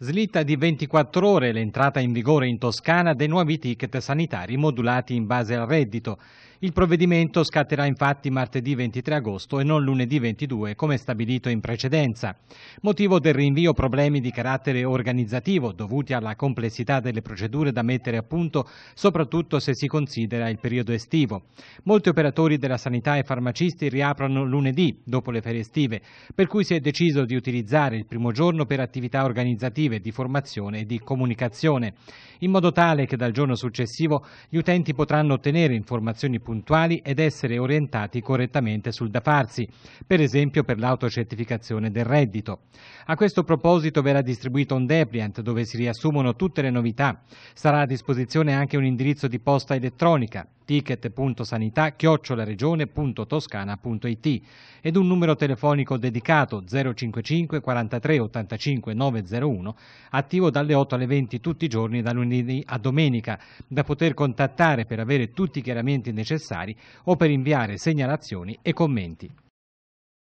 Slitta di 24 ore l'entrata in vigore in Toscana dei nuovi ticket sanitari modulati in base al reddito. Il provvedimento scatterà infatti martedì 23 agosto e non lunedì 22 come stabilito in precedenza. Motivo del rinvio problemi di carattere organizzativo dovuti alla complessità delle procedure da mettere a punto soprattutto se si considera il periodo estivo. Molti operatori della sanità e farmacisti riaprono lunedì dopo le ferie estive per cui si è deciso di utilizzare il primo giorno per attività organizzative educative, di formazione e di comunicazione, in modo tale che dal giorno successivo gli utenti potranno ottenere informazioni puntuali ed essere orientati correttamente sul da farsi, per esempio per l'autocertificazione del reddito. A questo proposito verrà distribuito un depliant dove si riassumono tutte le novità. Sarà a disposizione anche un indirizzo di posta elettronica ticket.sanità-regione.toscana.it ed un numero telefonico dedicato 055 43 85 901 attivo dalle 8 alle 20 tutti i giorni, da lunedì a domenica, da poter contattare per avere tutti i chiarimenti necessari o per inviare segnalazioni e commenti.